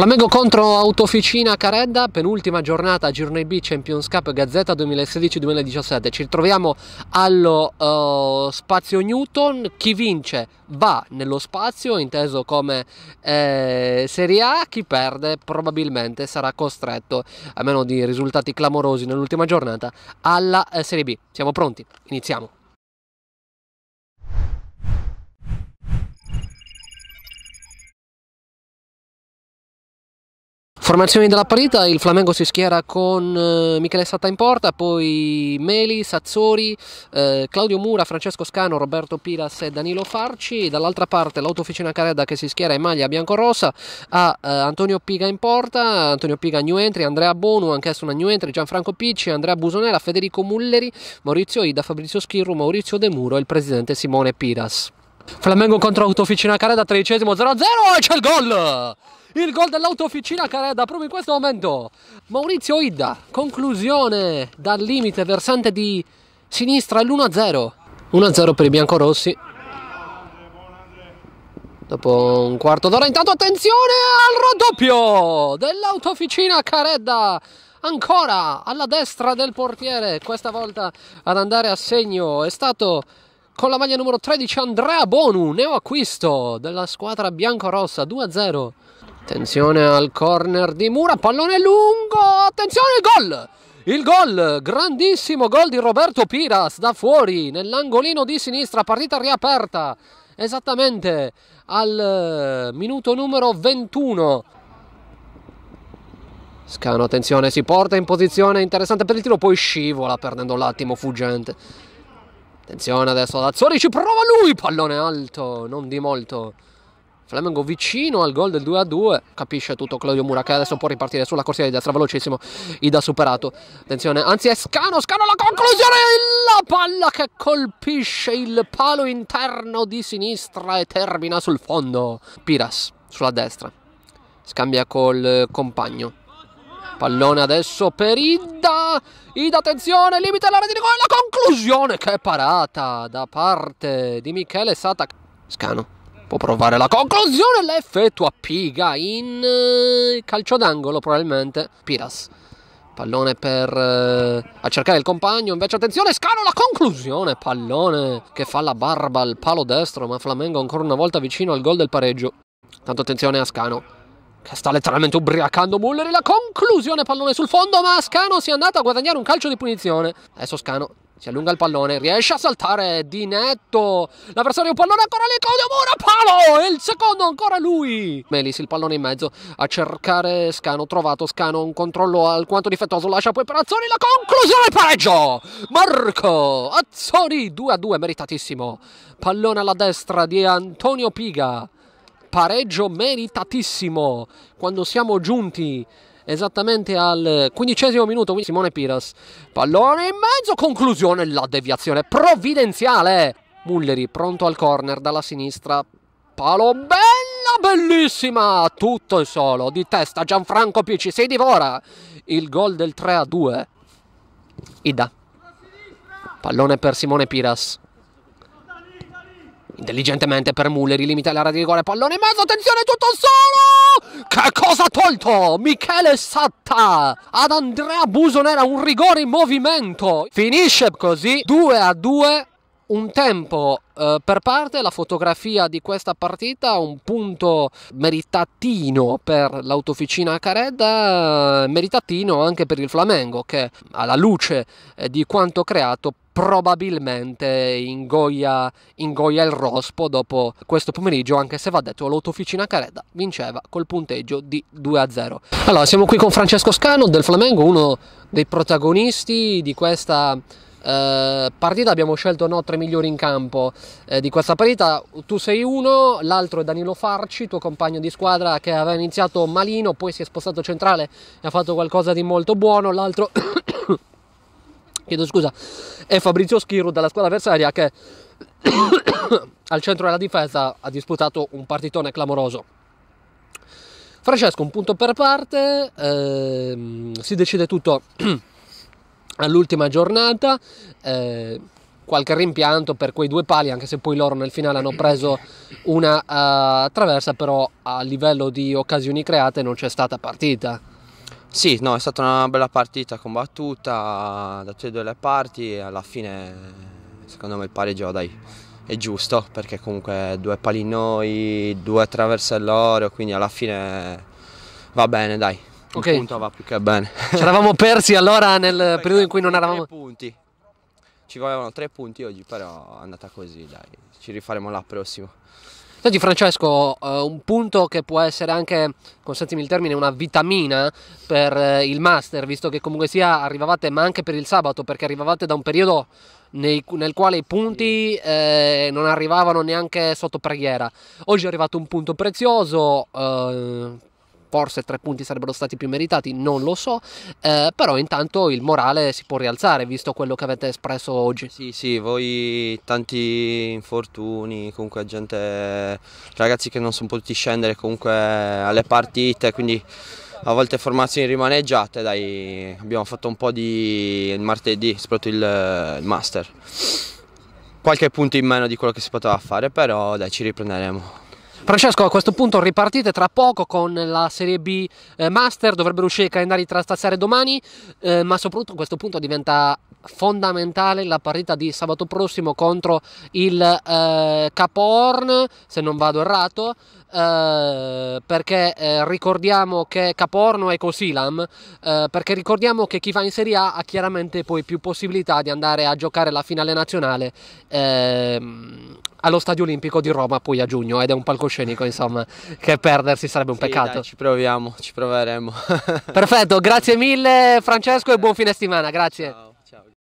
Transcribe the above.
Flamengo contro Autoficina Caredda, penultima giornata a Girone B Champions Cup Gazzetta 2016-2017. Ci ritroviamo allo uh, spazio Newton, chi vince va nello spazio, inteso come eh, Serie A, chi perde probabilmente sarà costretto, a meno di risultati clamorosi nell'ultima giornata, alla eh, Serie B. Siamo pronti, iniziamo. Formazioni della partita, il Flamengo si schiera con eh, Michele Satta in porta, poi Meli, Sazzori, eh, Claudio Mura, Francesco Scano, Roberto Piras e Danilo Farci, dall'altra parte l'autofficina Careda che si schiera in maglia biancorossa ha eh, Antonio Piga in porta, Antonio Piga new entry, Andrea Bonu, anch'esso una new entry, Gianfranco Picci, Andrea Busonella, Federico Mulleri, Maurizio Ida, Fabrizio Schirru, Maurizio De Muro e il presidente Simone Piras. Flamengo contro Autoficina Careda, tredicesimo 0-0 e c'è il gol! il gol dell'autofficina Careda proprio in questo momento. Maurizio Idda, conclusione dal limite versante di sinistra, l'1-0. 1-0 per i biancorossi. Dopo un quarto d'ora intanto attenzione al raddoppio dell'autofficina Caredda ancora alla destra del portiere, questa volta ad andare a segno è stato con la maglia numero 13 Andrea Bonu, neo acquisto della squadra biancorossa 2-0. Attenzione al corner di Mura, pallone lungo, attenzione, il gol! Il gol, grandissimo gol di Roberto Piras da fuori, nell'angolino di sinistra, partita riaperta, esattamente al eh, minuto numero 21. Scano, attenzione, si porta in posizione interessante per il tiro, poi scivola perdendo l'attimo fuggente. Attenzione adesso ad Azzori, ci prova lui, pallone alto, non di molto. Flamengo vicino al gol del 2-2, capisce tutto Claudio Mura che adesso può ripartire sulla corsia di destra, velocissimo, Ida superato, attenzione, anzi è Scano, Scano la conclusione, la palla che colpisce il palo interno di sinistra e termina sul fondo, Piras sulla destra, scambia col compagno, Pallone adesso per Ida. Ida, attenzione, limite all'area di rigore. La conclusione che è parata da parte di Michele Sata, Scano. Può provare la conclusione, la effettua Piga in eh, calcio d'angolo probabilmente Piras. Pallone per eh, a cercare il compagno, invece attenzione, scano la conclusione, pallone che fa la barba al palo destro, ma Flamengo ancora una volta vicino al gol del pareggio. Tanto attenzione a Scano, che sta letteralmente ubriacando Mulleri. La conclusione, pallone sul fondo, ma Scano si è andato a guadagnare un calcio di punizione. Adesso Scano si allunga il pallone, riesce a saltare di netto l'avversario, pallone ancora lì, Claudio Mura, palo, e il secondo ancora lui. Melis il pallone in mezzo a cercare Scano, trovato Scano, un controllo alquanto difettoso, lascia poi per Azzoni la conclusione, pareggio, Marco Azzoni 2 a 2, meritatissimo, pallone alla destra di Antonio Piga, pareggio meritatissimo, quando siamo giunti esattamente al quindicesimo minuto. Simone Piras, pallone in mezzo, conclusione, la deviazione provvidenziale. Mulleri pronto al corner dalla sinistra, palo, bella, bellissima, tutto il solo, di testa Gianfranco Pici, si divora il gol del 3 a 2. Ida, pallone per Simone Piras, Intelligentemente per Mulleri limita l'area di rigore, pallone in mezzo, attenzione, tutto solo! Che cosa ha tolto? Michele Satta ad Andrea Busonera, un rigore in movimento. Finisce così, 2 a 2, un tempo eh, per parte, la fotografia di questa partita, un punto meritatino per l'autoficina Caredda, eh, meritatino anche per il Flamengo che alla luce eh, di quanto creato probabilmente ingoia, ingoia, il rospo dopo questo pomeriggio, anche se va detto l'autofficina Careda vinceva col punteggio di 2-0. Allora, siamo qui con Francesco Scano del Flamengo, uno dei protagonisti di questa eh, partita. Abbiamo scelto no, tre migliori in campo eh, di questa partita. Tu sei uno, l'altro è Danilo Farci, tuo compagno di squadra che aveva iniziato malino, poi si è spostato centrale e ha fatto qualcosa di molto buono, l'altro chiedo scusa, è Fabrizio Schirru dalla squadra avversaria che al centro della difesa ha disputato un partitone clamoroso. Francesco un punto per parte, ehm, si decide tutto all'ultima giornata, eh, qualche rimpianto per quei due pali, anche se poi loro nel finale hanno preso una uh, traversa, però a livello di occasioni create non c'è stata partita. Sì, no, è stata una bella partita combattuta da tutte e due le parti e alla fine secondo me il pareggio dai, è giusto perché comunque due palinoi, due attraverso l'oro, quindi alla fine va bene dai. Un okay. punto va più che bene. Ci eravamo persi allora nel perché periodo in cui non eravamo... Tre punti. Ci volevano tre punti oggi, però è andata così, dai. Ci rifaremo la prossima. Senti Francesco, eh, un punto che può essere anche, consentimi il termine, una vitamina per eh, il master, visto che comunque sia arrivavate, ma anche per il sabato, perché arrivavate da un periodo nei, nel quale i punti eh, non arrivavano neanche sotto preghiera. Oggi è arrivato un punto prezioso, eh, forse tre punti sarebbero stati più meritati, non lo so, eh, però intanto il morale si può rialzare visto quello che avete espresso oggi. Sì, sì, voi tanti infortuni, comunque gente, ragazzi che non sono potuti scendere comunque alle partite, quindi a volte formazioni rimaneggiate, dai, abbiamo fatto un po' di il martedì, soprattutto il, il master. Qualche punto in meno di quello che si poteva fare, però dai, ci riprenderemo. Francesco, a questo punto ripartite tra poco con la Serie B eh, Master, dovrebbero uscire i calendari tra stasera e domani, eh, ma soprattutto a questo punto diventa fondamentale la partita di sabato prossimo contro il eh, Caporn, se non vado errato eh, perché eh, ricordiamo che Caporno è Cosilam, eh, perché ricordiamo che chi va in Serie A ha chiaramente poi più possibilità di andare a giocare la finale nazionale ehm, allo Stadio Olimpico di Roma poi a giugno ed è un palcoscenico insomma che perdersi sarebbe un sì, peccato. Dai, ci proviamo, ci proveremo. Perfetto, grazie mille Francesco e buon fine settimana, grazie. Ciao.